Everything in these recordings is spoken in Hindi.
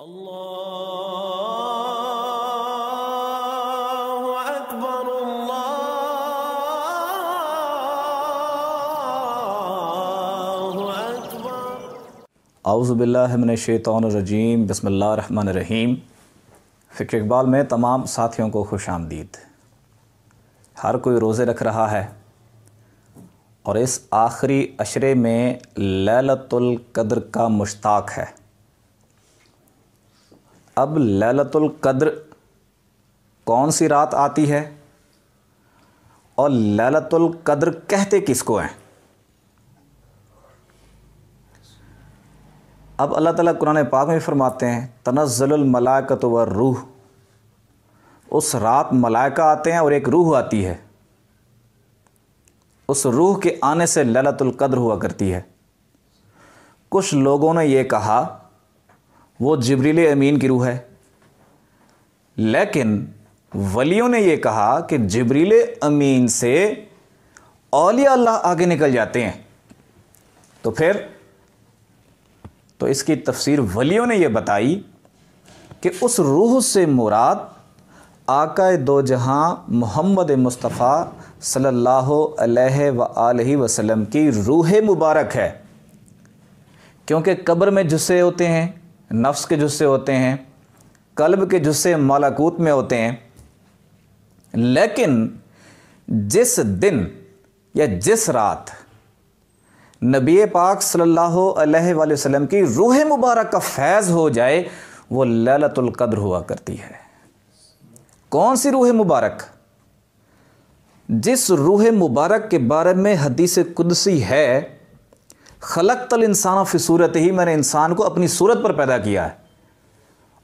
الله أكبر الله أكبر अउज़ बिल्लाशैतरजीम बसमीम फ़िक्र इकबाल में तमाम साथियों को खुश आमदीद हर कोई रोज़े रख रहा है और इस आखिरी अशरे में ललतुल्कद्र का मुश्ताक है अब ललतुल कद्र कौन सी रात आती है और ललतुल कद्र कहते किसको हैं अब अल्लाह ताला कुरान पाक में फरमाते हैं तनज़ल मलाकत व रूह उस रात मलाइका आते हैं और एक रूह आती है उस रूह के आने से ललतुल कद्र हुआ करती है कुछ लोगों ने यह कहा वो जबरील अमीन की रूह है लेकिन वलियों ने ये कहा कि जबरील अमीन से औलिया अल्लाह आगे निकल जाते हैं तो फिर तो इसकी तफसीर वलियों ने यह बताई कि उस रूह से मुराद आका दो जहाँ मोहम्मद मुस्तफ़ा सल्लल्लाहु अलैहि व वसल्लम की रूह मुबारक है क्योंकि कब्र में जुस्से होते हैं नफ्स के जुस्से होते हैं कल्ब के जुस्से मालाकूत में होते हैं लेकिन जिस दिन या जिस रात नबी पाक सल्लल्लाहु अलैहि वसल्लम की रूह मुबारक का फैज़ हो जाए वो ललतुल कद्र हुआ करती है कौन सी रूह मुबारक जिस रूह मुबारक के बारे में हदीस कुदसी है खलक तल इंसान फ़ी सूरत ही मैंने इंसान को अपनी सूरत पर पैदा किया है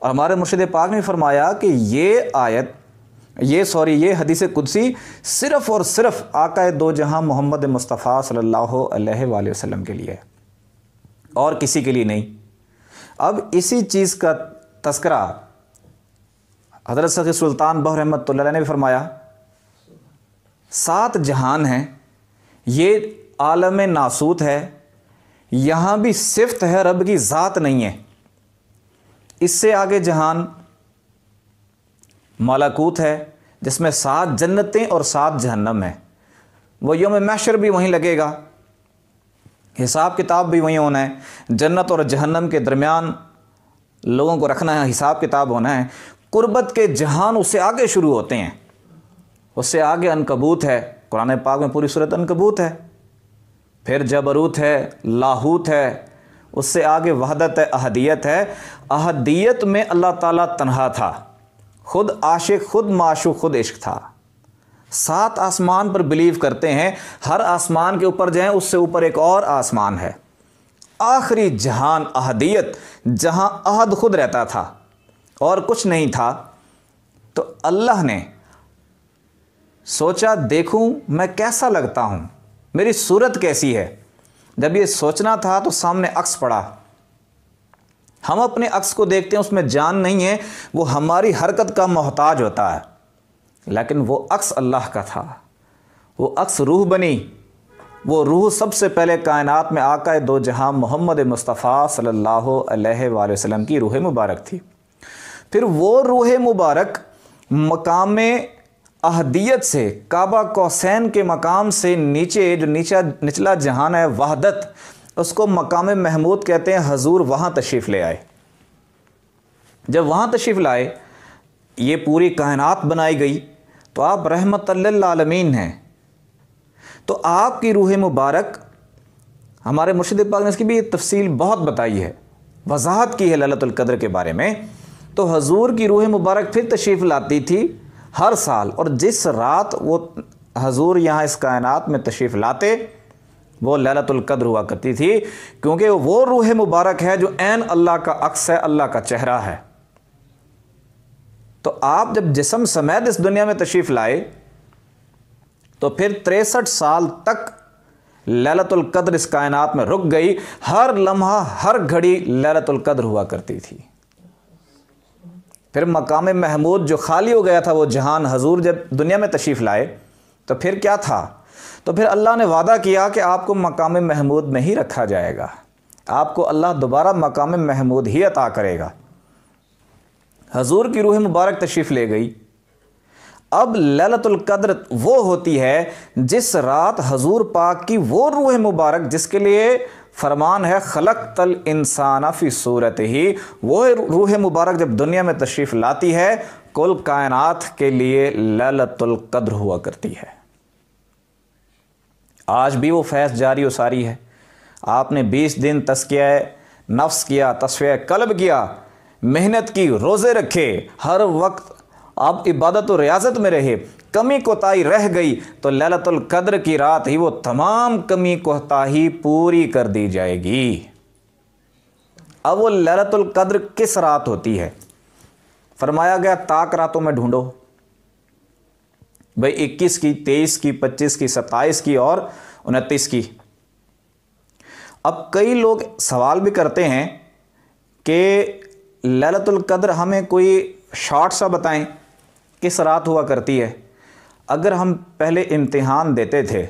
और हमारे मुर्शद पाक ने फरमाया कि ये आयत ये सॉरी ये हदीस कुदसी सिर्फ़ और सिर्फ आकाए दो जहां मोहम्मद मुस्तफ़ा सल्लल्लाहु अलैहि वसल्लम के लिए और किसी के लिए नहीं अब इसी चीज़ का तस्करा हजरत सख सुल्तान बहर अहमद ने भी फरमाया सात जहान हैं ये आलम नासूत है यहाँ भी सिफ्त है रब की ज़ात नहीं है इससे आगे जहान मालाकूत है जिसमें सात जन्नतें और सात जहन्नम है वह योम मैशर भी वहीं लगेगा हिसाब किताब भी वहीं होना है जन्नत और जहन्नम के दरमियान लोगों को रखना है हिसाब किताब होना है कुर्बत के जहान उससे आगे शुरू होते हैं उससे आगे अनकबूत है कुरान पाक में पूरी सूरत अनकबूत है फिर जबरूत है लाहूत है उससे आगे वहदत है अहदियत है अहदियत में अल्लाह ताला तनहा था खुद आशिक खुद माशू खुद इश्क था सात आसमान पर बिलीव करते हैं हर आसमान के ऊपर जाएं उससे ऊपर एक और आसमान है आखिरी जहान अहदियत जहां अहद खुद रहता था और कुछ नहीं था तो अल्लाह ने सोचा देखूं मैं कैसा लगता हूं मेरी सूरत कैसी है जब ये सोचना था तो सामने अक्स पड़ा हम अपने अक्स को देखते हैं उसमें जान नहीं है वो हमारी हरकत का मोहताज होता है लेकिन वो अक्स अल्लाह का था वो अक्स रूह बनी वो रूह सबसे पहले कायनात में आका दो जहां मोहम्मद मुस्तफ़ा सल्लल्लाहु अलैहि वसल्लम की रूह मुबारक थी फिर वो रूह मुबारक मकाम अहदियत से काबा कौसैन के मकाम से नीचे जो नीचा निचला जहान है वहदत उसको मकाम महमूद कहते हैं हजूर वहाँ तशरीफ़ ले आए जब वहाँ तशरीफ़ लाए ये पूरी कायनात बनाई गई तो आप रहमत आलमीन हैं तो आपकी रूह मुबारक हमारे मुर्शद पाक ने इसकी भी तफसील बहुत बताई है वजाहत की है ललतुल्कद्र के बारे में तो हजूर की रूह मुबारक फिर तशरीफ़ लाती थी हर साल और जिस रात वो हजूर यहाँ इस कायनात में तशरीफ़ लाते वो कद्र हुआ करती थी क्योंकि वो रूह मुबारक है जो एन अल्लाह का अक्स है अल्लाह का चेहरा है तो आप जब जिसम समेत इस दुनिया में तशरीफ़ लाए तो फिर तिरसठ साल तक कद्र इस कायनात में रुक गई हर लम्हा हर घड़ी कद्र हुआ करती थी फिर मकाम महमूद जो खाली हो गया था वो जहान हजूर जब दुनिया में तशरीफ़ लाए तो फिर क्या था तो फिर अल्लाह ने वादा किया कि आपको मकाम महमूद में ही रखा जाएगा आपको अल्लाह दोबारा मकाम महमूद ही अता करेगा हजूर की रूह मुबारक तशरीफ़ ले गई अब ललतुल्कद्र वो होती है जिस रात हजूर पाक की वो रूह मुबारक जिसके लिए फरमान है खलक तल इंसान फ़ी सूरत ही वो रूह मुबारक जब दुनिया में तशरीफ़ लाती है कुल कायनात के लिए ललतुल कद्र हुआ करती है आज भी वो फैस जारी उसारी है आपने 20 दिन तस्किया नफ्स किया तस्व कलब किया मेहनत की रोज़े रखे हर वक्त अब इबादत और रियाजत में रहे कमी कोताही रह गई तो ललतुल कद्र की रात ही वो तमाम कमी कोताही पूरी कर दी जाएगी अब वो ललतुल कद्र किस रात होती है फरमाया गया ताक रातों में ढूंढो भाई 21 की 23 की 25 की 27 की और 29 की अब कई लोग सवाल भी करते हैं कि ललतुल कद्र हमें कोई शॉर्ट सा बताएं किस रात हुआ करती है अगर हम पहले इम्तिहान देते थे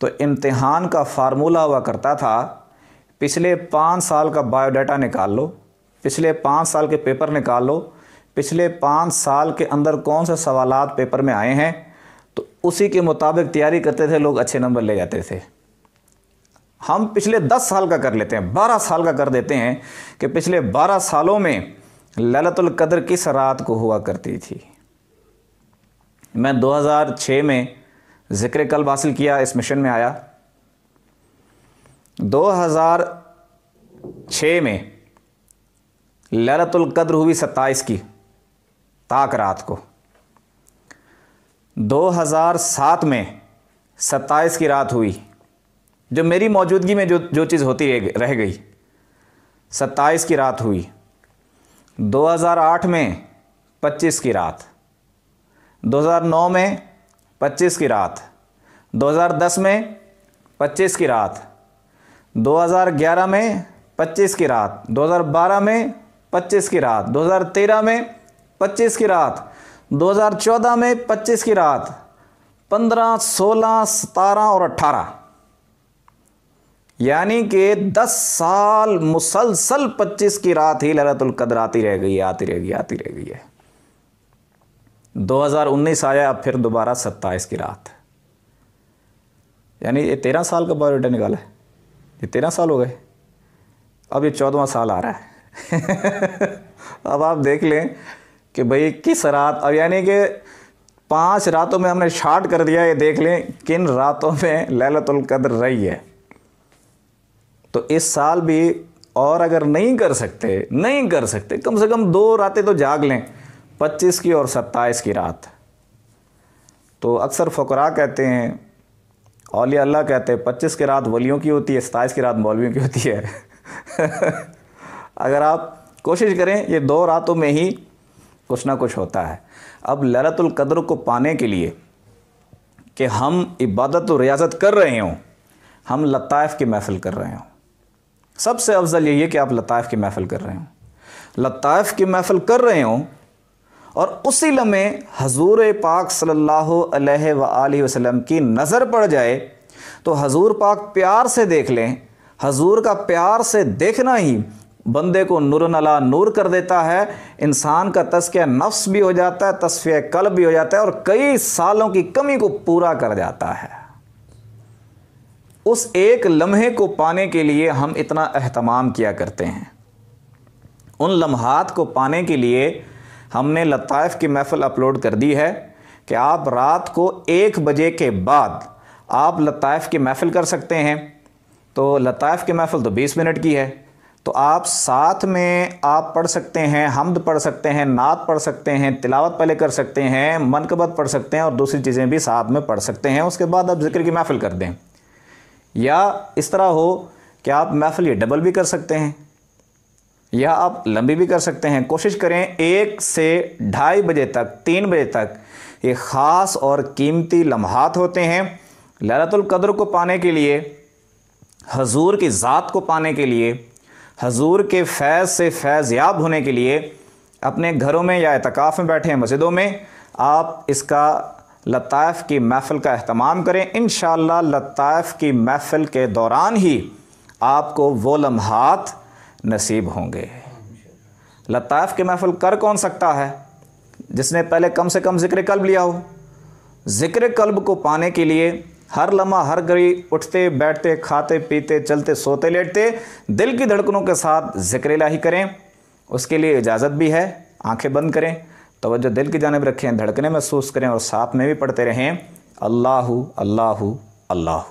तो इम्तिहान का फार्मूला हुआ करता था पिछले पाँच साल का बायोडाटा निकाल लो पिछले पाँच साल के पेपर निकाल लो पिछले पाँच साल के अंदर कौन से सवाल पेपर में आए हैं तो उसी के मुताबिक तैयारी करते थे लोग अच्छे नंबर ले जाते थे हम पिछले दस साल का कर लेते हैं बारह साल का कर देते हैं कि पिछले बारह सालों में ललतुल कदर किस रात को हुआ करती थी मैं 2006 में ज़िक्र कल्ब हासिल किया इस मिशन में आया 2006 में ललतुल्कद्र हुई 27 की ताक रात को 2007 में 27 की रात हुई जो मेरी मौजूदगी में जो जो चीज़ होती रह गई 27 की रात हुई 2008 में 25 की रात 2009 में 25 की रात 2010 में 25 की रात 2011 में 25 की रात 2012 में 25 की रात 2013 में 25 की रात 2014 में 25 की रात 15, 16, 17 और 18 यानी कि 10 साल मुसलसल 25 की रात ही ललतुल कदर आती रह गई आती रह गई आती रह गई है 2019 आया अब फिर दोबारा सत्ताईस की रात यानी ये तेरह साल का बायोडाटा निकाला है ये तेरह साल हो गए अब ये चौदवा साल आ रहा है अब आप देख लें कि भाई किस रात अब यानी कि पांच रातों में हमने शार्ट कर दिया ये देख लें किन रातों में ललतुल कद्र रही है तो इस साल भी और अगर नहीं कर सकते नहीं कर सकते कम से कम दो रातें तो जाग लें 25 की और 27 की रात तो अक्सर फ़करा कहते हैं औलिया अल्लाह कहते हैं पच्चीस की रात वलियों की होती है सताईस की रात मौलवियों की होती है अगर आप कोशिश करें ये दो रातों में ही कुछ ना कुछ होता है अब ललतुल कद्र को पाने के लिए कि हम इबादत और रियाजत कर रहे हों हम लताइफ़ की महफ़िल कर रहे हों सबसे अफजल यही है कि आप लताइफ़ की महफ़िल कर रहे हों लताइफ़ की महफ़िल कर रहे हों और उसी लम्हे हजूर पाक सल्लल्लाहु अलैहि वसल्लम की नज़र पड़ जाए तो हजूर पाक प्यार से देख लें हजूर का प्यार से देखना ही बंदे को नूर नला नूर कर देता है इंसान का तस्किया नफ्स भी हो जाता है तस्फिया कल्ब भी हो जाता है और कई सालों की कमी को पूरा कर जाता है उस एक लम्हे को पाने के लिए हम इतना अहतमाम किया करते हैं उन लम्हात को पाने के लिए हमने लताइफ़ की महफ़ल अपलोड कर दी है कि आप रात को एक बजे के बाद आप लताइफ़ की महफ़िल कर सकते हैं तो लताइफ़ की महफ़िल तो बीस मिनट की है तो आप साथ में आप पढ़ सकते हैं हमद पढ़ सकते हैं नात पढ़ सकते हैं तिलावत पहले कर सकते हैं मनकबत पढ़ सकते हैं और दूसरी चीज़ें भी साथ में पढ़ सकते हैं उसके बाद आप जिक्र की महफ़िल कर दें या इस तरह हो कि आप महफ़िल ये डबल भी कर सकते हैं या आप लंबी भी कर सकते हैं कोशिश करें एक से ढाई बजे तक तीन बजे तक ये ख़ास और कीमती लम्हात होते हैं लरतुल कद्र को पाने के लिए हजूर की ज़ात को पाने के लिए हजूर के फैज़ से फैज़ याब होने के लिए अपने घरों में या एतकाफ़ में बैठे हैं मस्जिदों में आप इसका लताइफ़ की महफ़िल का अहतमाम करें इन लताइफ़ की महफ़िल के दौरान ही आपको वो लम्हात नसीब होंगे लताफ़ के महफल कर कौन सकता है जिसने पहले कम से कम ज़िक्र कल्ब लिया हो ज़िक्र कल्ब को पाने के लिए हर लम्हा हर घड़ी उठते बैठते खाते पीते चलते सोते लेटते दिल की धड़कनों के साथ जिक्र लाही करें उसके लिए इजाज़त भी है आंखें बंद करें तोज्जो दिल की जानब रखें धड़कने महसूस करें और साथ में भी पढ़ते रहें अल्लाह अल्लाह अल्लाह